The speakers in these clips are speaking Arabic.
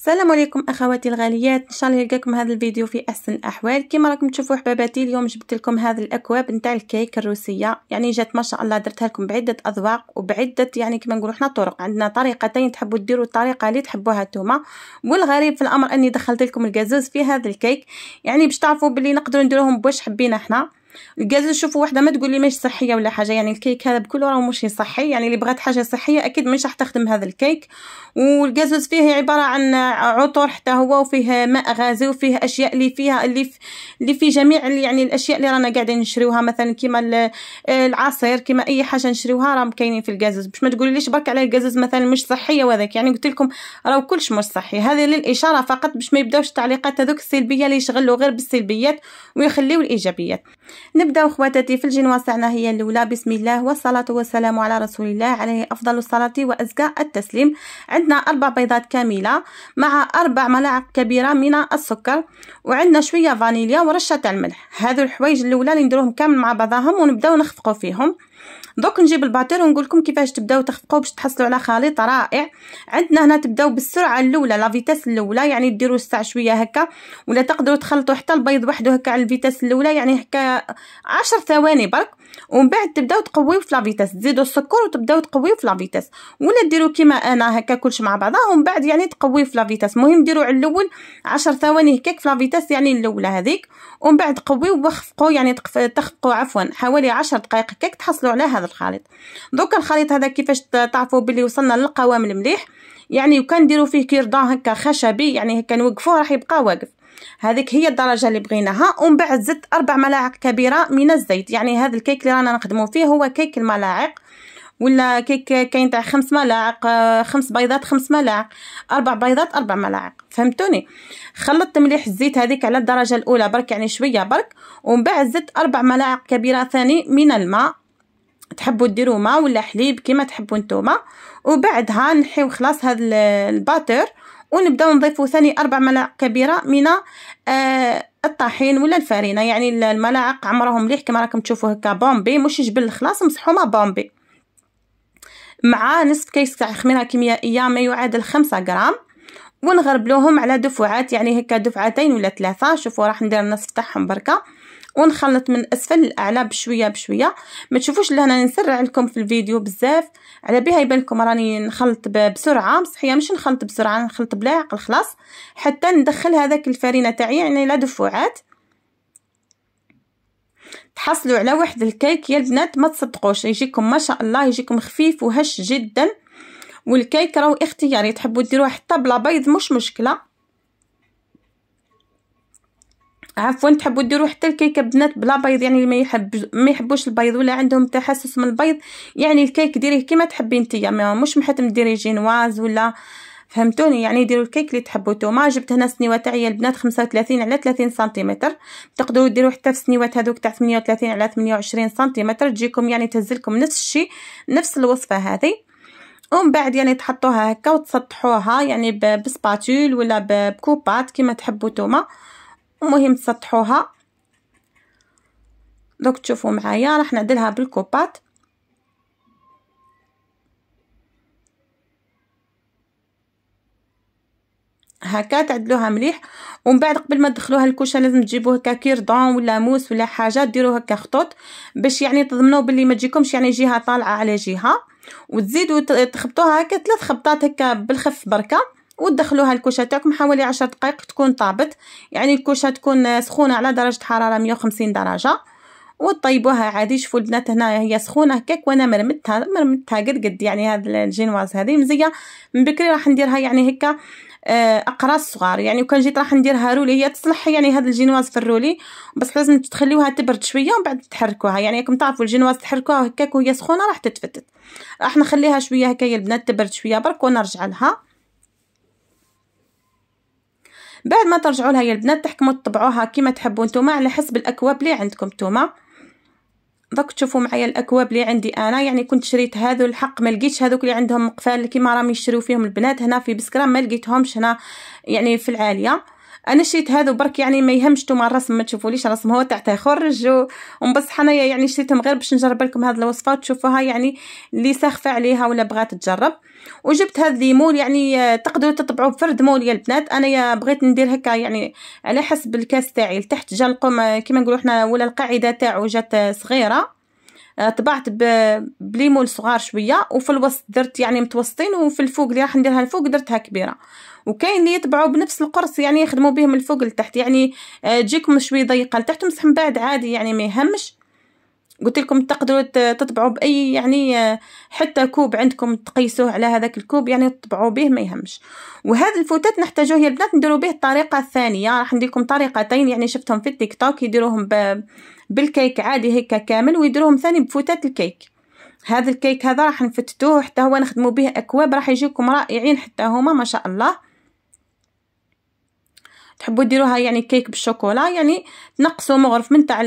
السلام عليكم اخواتي الغاليات ان شاء الله يلقاكم هذا الفيديو في احسن الاحوال كما راكم تشوفوا حباباتي اليوم جبت لكم هذا الاكواب نتاع الكيك الروسيه يعني جات ما شاء الله درتها لكم بعده اذواق وبعده يعني كما نقولوا حنا طرق عندنا طريقتين تحبوا ديروا الطريقه اللي تحبوها نتوما والغريب في الامر اني دخلت لكم الكازوز في هذا الكيك يعني باش تعرفوا بلي نقدروا نديروهم بواش حبينا حنا جالسه نشوفوا وحده ما تقول لي مش صحيه ولا حاجه يعني الكيك هذا بكل راه مش صحي يعني اللي بغات حاجه صحيه اكيد مش راح تخدم هذا الكيك والجازوز فيه عباره عن عطور حتى هو وفيه ماء غازي وفيه اشياء اللي فيها اللي في اللي في جميع يعني الاشياء اللي رانا قاعدين نشريوها مثلا كيما العصير كيما اي حاجه نشريوها راهم كاينين في الجازوز باش ما ليش برك على الجازوز مثلا مش صحيه وهذاك يعني قلت لكم راه كلش مش صحي هذه للاشاره فقط باش ما يبداوش التعليقات هذوك السلبيه اللي يشغلوا غير بالسلبيات ويخليوا الايجابيات نبداو خواتاتي في الجنوه تاعنا هي الاولى بسم الله والصلاه والسلام على رسول الله عليه افضل الصلاه وازكى التسليم عندنا اربع بيضات كامله مع اربع ملاعق كبيره من السكر وعندنا شويه فانيليا ورشه تاع الملح هذو الحوايج الاولى اللي نديروهم كامل مع بعضهم ونبداو نخفقوا فيهم دوك نجيب الباتير ونقول لكم كيفاش تبداو تخفقوا باش تحصلوا على خليط رائع عندنا هنا تبداو بالسرعه الاولى لا فيتاس الاولى يعني ديروا الساع شويه هكا ولا تقدروا تخلطوا حتى البيض وحده هكا على الفيتاس الاولى يعني هكا 10 ثواني برك ومن بعد تبداو تقويو في لافيتاس تزيدوا السكر وتبداو تقويو في لافيتاس ولا ديروا كيما انا هكا كلش مع بعضها آه، ومن بعد يعني تقويو في لافيتاس المهم ديروا على الاول 10 ثواني هكاك في لافيتاس يعني الاولى هذيك ومن بعد قويو وخفقوا يعني تخفقوا عفوا حوالي 10 دقائق هكاك تحصلوا على هذا الخليط دوك الخليط هذا كيفاش تعرفوا بلي وصلنا للقوام المليح يعني وكان ديروا فيه كيردون هكا خشبي يعني هكا نوقفوه راح يبقى واقف هذيك هي الدرجه اللي بغيناها ومن بعد زدت اربع ملاعق كبيره من الزيت يعني هذا الكيك اللي رانا نخدمو فيه هو كيك الملاعق ولا كيك كاين تاع خمس ملاعق آه، خمس بيضات خمس ملاعق اربع بيضات اربع ملاعق فهمتوني خلطت مليح الزيت هذيك على الدرجه الاولى برك يعني شويه برك ومن بعد زدت اربع ملاعق كبيره ثاني من الماء تحبوا ديروا ماء ولا حليب كيما تحبوا نتوما وبعدها نحيو خلاص هذا الباتر ونبداو نضيفو ثاني اربع ملاعق كبيره من آه الطحين ولا الفارينه يعني الملاعق عمرهم مليح كما راكم تشوفوا هكا بومبي مش جبل خلاص مسحومه بومبي مع نصف كيس تاع خميره كيميائيه ما يعادل خمسة غرام ونغربلوهم على دفعات يعني هكا دفعتين ولا ثلاثه شوفوا راح ندير النصف تاعهم بركه ونخلط من اسفل الاعلى بشويه بشويه ما تشوفوش لهنا نسرع لكم في الفيديو بزاف على بها يبان لكم راني نخلط بسرعه بصحيه مش نخلط بسرعه نخلط بلا عقل خلاص حتى ندخل هذاك الفرينه تاعي يعني لا دفوعات تحصلوا على واحد الكيك يا البنات ما تصدقوش يجيكم ما شاء الله يجيكم خفيف وهش جدا والكيك راهو اختياري تحبوا ديروه حتى بلا بيض مش مشكله عفوا تحبوا ديروا حتى الكيكه بنات بلا بيض يعني ما يحب ما يحبوش البيض ولا عندهم تحسس من البيض يعني الكيك ديريه كيما تحبي نتيا يعني ما مش محتم ديري جينواز ولا فهمتوني يعني ديروا الكيك اللي تحبوا نتوما جبت هنا سنيوه تاعي البنات 35 على 30 سنتيمتر تقدروا ديروا حتى في سنيوات هذوك تاع 38 على 28 سنتيمتر تجيكم يعني تهزلكم نفس الشيء نفس الوصفه هذه ومن بعد يعني تحطوها هكا وتسطحوها يعني بسباتول ولا بكوبات كيما تحبوا نتوما المهم تسطحوها دوك تشوفوا معايا راح نعدلها بالكوبات هكا تعدلوها مليح ومن بعد قبل ما تدخلوها الكوشه لازم تجيبوه هكا كيردون ولا موس ولا حاجه ديروه هكا خطوط باش يعني تضمنوا باللي ما تجيكمش يعني جهه طالعه على جهه وتزيدوا تخبطوها هكا ثلاث خبطات هكا بالخف بركه وتدخلوها الكوشه تاعكم حوالي 10 دقائق تكون طابت يعني الكوشه تكون سخونه على درجه حراره 150 درجه وطيبوها عادي شوفوا البنات هنا هي سخونه هكاك وانا مرمتها مرمتها قد قد يعني هاد الجينواز هذه مزيه من بكري راح نديرها يعني هكا آه، اقراص صغار يعني وكان جيت راح نديرها رولي هي تصلح يعني هاد الجينواز في الرولي بس لازم تخليوها تبرد شويه ومن بعد تحركوها يعني راكم تعرفوا الجينواز تحركوها هكاك وهي سخونه راح تتفتت راح نخليها شويه هكا البنات تبرد شويه برك ونرجع لها بعد ما ترجعوا لها يا البنات تحكموا تطبعوها كما تحبوا نتوما على حسب الاكواب اللي عندكم نتوما دوك تشوفوا معايا الاكواب اللي عندي انا يعني كنت شريت هذو الحق ما لقيتش هذوك اللي عندهم مقفال كيما راهم يشريو فيهم البنات هنا في بسكرا ما لقيتهمش هنا يعني في العاليه انا شريت هذا برك يعني ما يهمش نتوما الرسم ما تشوفوليش الرسم هو تاع يخرج ومبصح انايا يعني شريتهم غير باش نجرب لكم هذه الوصفه تشوفوها يعني اللي ساخفه عليها ولا بغات تجرب وجبت هذا الليمون يعني آه، تقدروا تطبعوا بفرد مول يا البنات انايا بغيت ندير هكا يعني على حسب الكاس تاعي لتحت جا القمع آه، كيما نقولوا احنا ولا القاعده تاعو جات آه، صغيره آه، طبعت بليمون صغار شويه وفي الوسط درت يعني متوسطين وفي الفوق اللي راح نديرها الفوق درتها كبيره وكاين اللي يطبعوا بنفس القرص يعني يخدموا به من الفوق لتحت يعني آه، تجيكم شويه ضيقه لتحت مسح من بعد عادي يعني ما يهمش قلت لكم تقدروا تطبعوا باي يعني آه، حتى كوب عندكم تقيسوه على هذاك الكوب يعني تطبعوا به ما يهمش وهذا الفوتات نحتاجوه يا البنات نديروا به الطريقه الثانيه راح ندير لكم طريقتين يعني شفتهم في التيك توك يديروهم بالكيك عادي هيك كامل ويديروهم ثاني بفوتات الكيك هذا الكيك هذا راح نفتتوه حتى هو نخدمو به اكواب راح يجيكم رائعين حتى هما ما شاء الله تحبوا ديروها يعني كيك بالشوكولا يعني تنقصوا مغرف من تاع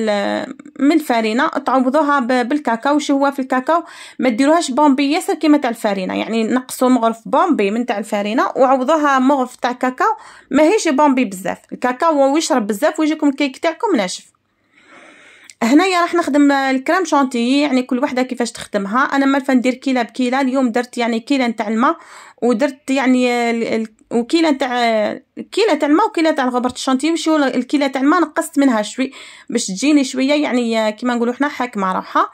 من الفرينه تعوضوها بالكاكاو شو هو في الكاكاو ما ديروهاش بومبي ياسر كيما تاع الفرينه يعني نقصوا مغرف بومبي من تاع الفرينه وعوضوها مغرف تاع كاكاو ماهيش بومبي بزاف الكاكاو هو يشرب بزاف ويجيكم الكيك تاعكم ناشف هنايا راح نخدم الكريم شانتيي يعني كل وحده كيفاش تخدمها انا مالفه ندير كيله بكيله اليوم درت يعني كيله نتاع الماء ودرت يعني ال... وكيله نتاع كيله تاع الماء وكيله تاع غبره الشونتيي وشو الكيله تاع الماء نقصت منها شوي باش تجيني شويه يعني كيما نقولوا حنا حاكمه راحه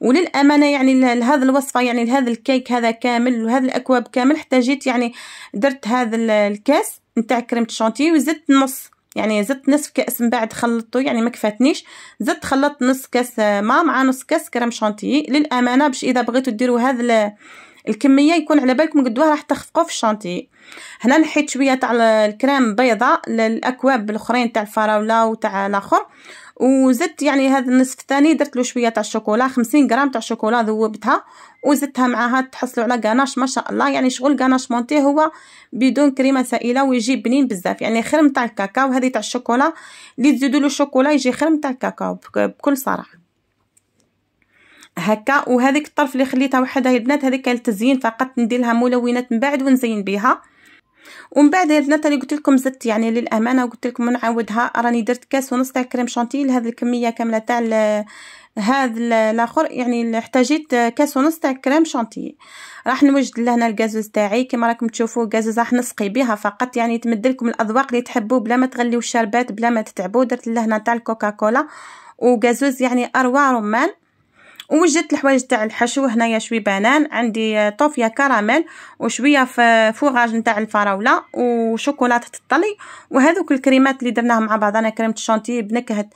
وللامانه يعني لهذا الوصفه يعني لهذا الكيك هذا كامل وهذا الاكواب كامل احتاجيت يعني درت هذا الكاس نتاع كريمه الشونتيي وزدت نص يعني زدت نصف كأس من بعد خلطته يعني ما كفاتنيش زدت خلطت نص كأس ما مع نص كأس كريم شانتيي للأمانة باش إذا بغيتوا ديروا هذا الكمية يكون على بالكم قدوها راح تخفقوا في الشانتي هنا نحيت شوية تاع الكريم بيضاء للأكواب الأخرين تاع الفراولة وتاع الآخر وزدت يعني هذا النصف الثاني درت له شويه تاع الشوكولا 50 غرام تاع الشوكولا ذوبتها وزدتها معاها تحصلوا على غاناش ما شاء الله يعني شغل غاناش مونتي هو بدون كريمه سائله ويجي بنين بزاف يعني خير تاع الكاكاو هذه تاع الشوكولا اللي تزيدوا له الشوكولا يجي خير تاع الكاكاو بكل صراحه هكا وهذيك الطرف اللي خليتها وحدها البنات هذيك التزيين فقط ندير لها ملونات من بعد ونزين بها ومن بعد يا البنات اللي قلت لكم زدت يعني للامانه وقلت لكم نعاودها راني درت كاس ونص تاع كريم شانتيه لهذه الكميه كامله تاع هذا الاخر يعني احتاجيت كاس ونص تاع كريم شانتيه راح نوجد لهنا الغازوز تاعي كما راكم تشوفوا الكازوز راح نسقي بها فقط يعني تمد لكم الاذواق اللي تحبوا بلا ما تغليو الشربات بلا ما تتعبوا درت لهنا تاع الكوكاكولا وغازوز يعني اروع رمان ووجدت الحوايج تاع الحشو هنايا شوي بنان عندي طوفيا كراميل وشويه فوغاج نتاع الفراوله وشوكولاته الطلي وهذوك الكريمات اللي درناها مع بعضنا كريمه الشانتي بنكهه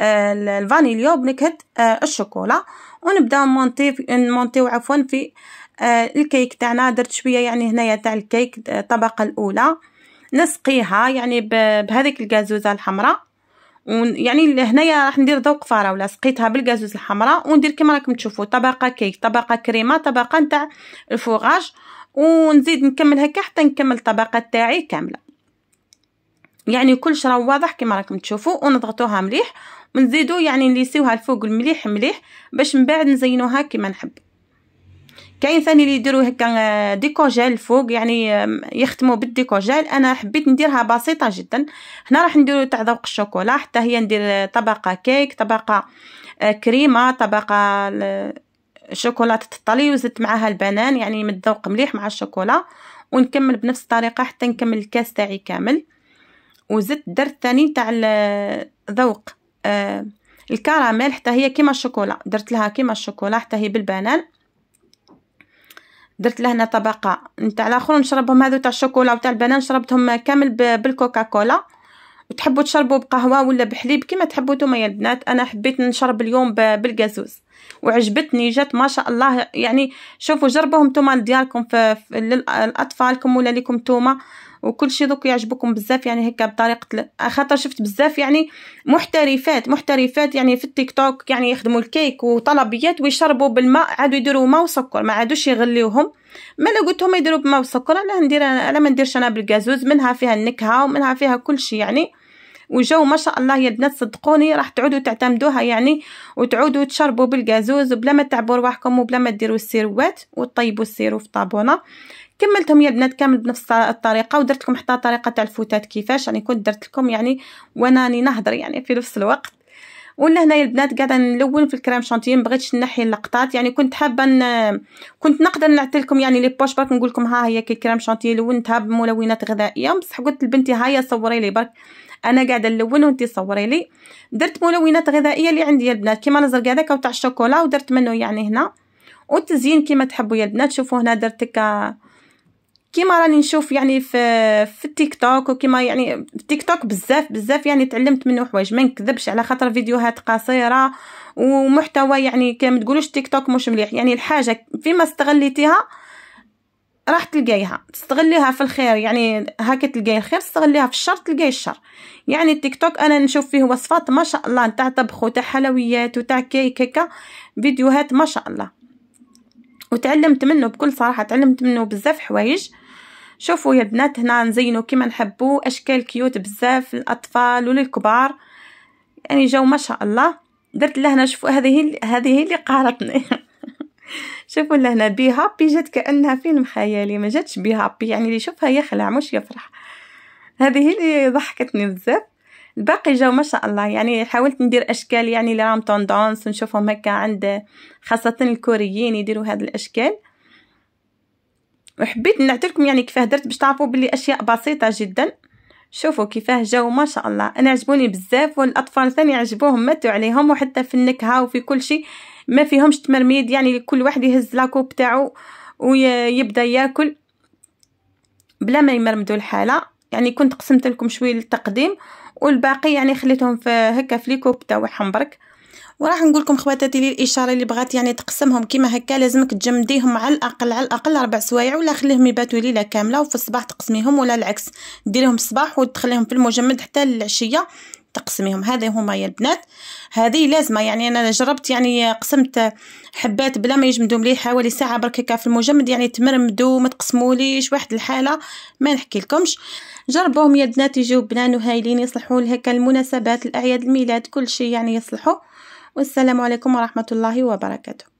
آه، الفانيليا بنكهه آه، الشوكولا ونبداو مونتي مونتي عفوا في آه، الكيك تاعنا درت شويه يعني هنايا تاع الكيك الطبقه الاولى نسقيها يعني بهذيك الكازوزه الحمراء يعني هنايا راح ندير ذوق فراوله سقيتها بالكازوز الحمراء وندير كما راكم تشوفوا طبقه كيك طبقه كريمه طبقه نتاع الفوغاج ونزيد نكمل هكا حتى نكمل الطبقه تاعي كامله يعني كلش راه واضح كما راكم تشوفوا ونضغطوها مليح ونزيدو يعني نليسيوها الفوق المليح مليح باش من بعد نزينوها كما نحب كاين ثاني اللي يديروا هكا ديكوجيل الفوق يعني يختموا بالديكوجيل انا حبيت نديرها بسيطه جدا هنا راح نديروا تاع ذوق الشوكولا حتى هي ندير طبقه كيك طبقه آه، كريمه طبقه شوكولاته الطلي وزدت معاها البنان يعني متذوق مليح مع الشوكولا ونكمل بنفس الطريقه حتى نكمل الكاس تاعي كامل وزدت درت ثاني تاع آه، ذوق آه، الكراميل حتى هي كيما الشوكولا درت لها كيما الشوكولا حتى هي بالبنان درت لهنا طبقه نتاع الاخر نشربهم هذو تاع الشوكولا وتاع البنان شربتهم كامل بالكوكاكولا وتحبوا تشربوا بقهوه ولا بحليب كما تحبوا نتوما يا البنات انا حبيت نشرب اليوم بالجازوز وعجبتني جات ما شاء الله يعني شوفوا جربوهم نتوما في لاطفالكم ولا ليكم نتوما وكل شيء دوك يعجبكم بزاف يعني هكا بطريقه خاطر شفت بزاف يعني محترفات محترفات يعني في التيك توك يعني يخدموا الكيك وطلبيات ويشربوا بالماء عادوا يديروا ماء وسكر ما عادوش يغليوهم ما لو قلت هم يديروا بماء وسكر انا ندير انا ما نديرش انا بالكازوز منها فيها النكهه ومنها فيها كل شيء يعني وجو ما شاء الله يا البنات صدقوني راح تعودوا تعتمدوها يعني وتعودوا تشربوا بالغازوز بلا ما تعبوا رواحكم وبلا ما ديروا السيروات وتطيبوا السيرو في طابونه كملتهم يا البنات كامل بنفس الطريقه ودرت لكم حتى طريقه تاع الفوتات كيفاش يعني كنت درت لكم يعني وانا راني نهضر يعني في نفس الوقت ولا يا البنات قاعده نلون في الكريم شانتيه ما بغيتش نحي اللقطات يعني كنت حابه ن... كنت نقدر نعطي لكم يعني لي بوش برك نقول لكم ها هي كي كريم شانتيه لونتها بملونات غذائيه بصح قلت لبنتي هيا صوري لي برك انا قاعده نلون وانت صوري لي درت ملونات غذائيه اللي عندي يا البنات كيما الازرق هذاك تاع الشوكولا ودرت منه يعني هنا والتزيين كيما تحبوا يا البنات شوفوا هنا درت كا كيما راني نشوف يعني في في التيك توك وكيما يعني في التيك توك بزاف بزاف يعني تعلمت منه حوايج ما نكذبش على خاطر فيديوهات قصيره ومحتوى يعني كما تقولوش تيك توك مش مليح يعني الحاجه فيما استغليتيها راح تلقايها تستغليها في الخير يعني هاكي تلقاي الخير تستغليها في الشر تلقاي الشر يعني التيك توك انا نشوف فيه وصفات ما شاء الله نتاع طبخ وتاع حلويات وتاع كيك فيديوهات ما شاء الله وتعلمت منه بكل صراحه تعلمت منه بزاف حوايج شوفوا يا بنات هنا نزينو كيما نحبو اشكال كيوت بزاف للاطفال وللكبار يعني جو ما شاء الله درت لهنا شوفوا هذه هذه اللي قهرتني شوفوا لهنا بي هابي جات كانها فيلم خيالي ما جاتش بي هابي يعني اللي يشوفها يخلع مش يفرح هذه هي اللي ضحكتني بزاف الباقي جاو ما شاء الله يعني حاولت ندير اشكال يعني اللي راهم توندونس نشوفهم هكا عند خاصه الكوريين يديروا هذه الاشكال وحبيت نعطيكم يعني كيفاه درت باش تعرفوا بلي اشياء بسيطه جدا شوفوا كيفاه جاو ما شاء الله انا عجبوني بزاف والاطفال ثاني عجبوهم ماتوا عليهم وحتى في النكهه وفي كل شيء ما فيهمش تمرميد يعني كل واحد يهز لاكوب تاعو ويبدا ياكل بلا ما يمرمدوا الحاله يعني كنت قسمت لكم شويه للتقديم والباقي يعني خليتهم في هكا في ليكوب تاعهم برك وراح نقول لكم خواتاتي لي الاشاره اللي بغات يعني تقسمهم كيما هكا لازمك تجمديهم على الاقل على الاقل اربع سوايع ولا خليهم يباتوا ليله كامله وفي الصباح تقسميهم ولا العكس ديريهم الصباح وتخليهم في المجمد حتى للعشيه تقسميهم هذا هما يا البنات هذه لازمه يعني انا جربت يعني قسمت حبات بلا ما يجمدوا مليح حوالي ساعه برك هكا في المجمد يعني تمرمدوا ما تقسموليش واحد الحاله ما نحكي لكمش جربوهم يا البنات يجيو بنان وهايلين يصلحوا لهكا المناسبات الاعياد الميلاد كل شيء يعني يصلحوا والسلام عليكم ورحمه الله وبركاته